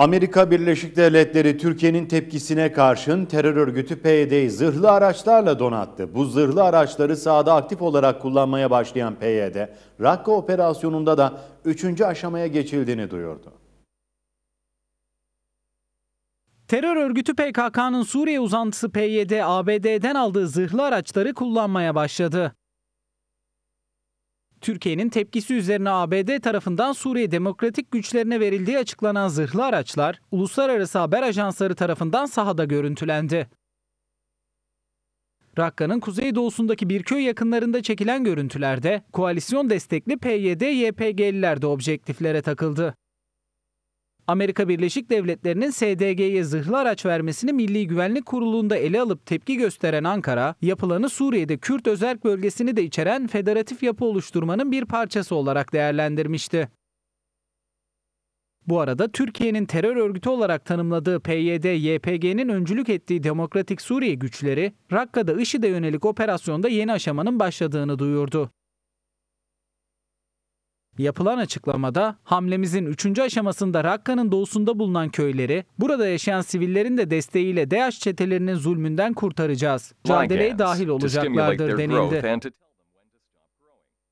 Amerika Birleşik Devletleri Türkiye'nin tepkisine karşın terör örgütü PYD'yi zırhlı araçlarla donattı. Bu zırhlı araçları sahada aktif olarak kullanmaya başlayan PYD, Rakka operasyonunda da 3. aşamaya geçildiğini duyurdu. Terör örgütü PKK'nın Suriye uzantısı PYD, ABD'den aldığı zırhlı araçları kullanmaya başladı. Türkiye'nin tepkisi üzerine ABD tarafından Suriye demokratik güçlerine verildiği açıklanan zırhlı araçlar uluslararası haber ajansları tarafından sahada görüntülendi. Rakka'nın kuzeydoğusundaki bir köy yakınlarında çekilen görüntülerde koalisyon destekli PYD-YPG'liler de objektiflere takıldı. Amerika Birleşik Devletleri'nin SDG'ye zırhlı araç vermesini Milli Güvenlik Kurulu'nda ele alıp tepki gösteren Ankara, yapılanı Suriye'de Kürt özerk bölgesini de içeren federatif yapı oluşturmanın bir parçası olarak değerlendirmişti. Bu arada Türkiye'nin terör örgütü olarak tanımladığı PYD-YPG'nin öncülük ettiği Demokratik Suriye güçleri, Rakka'da IŞİD'e yönelik operasyonda yeni aşamanın başladığını duyurdu. Yapılan açıklamada hamlemizin 3. aşamasında Rakka'nın doğusunda bulunan köyleri burada yaşayan sivillerin de desteğiyle DAEŞ çetelerinin zulmünden kurtaracağız. Mücadeleye dahil olacaklardır denildi.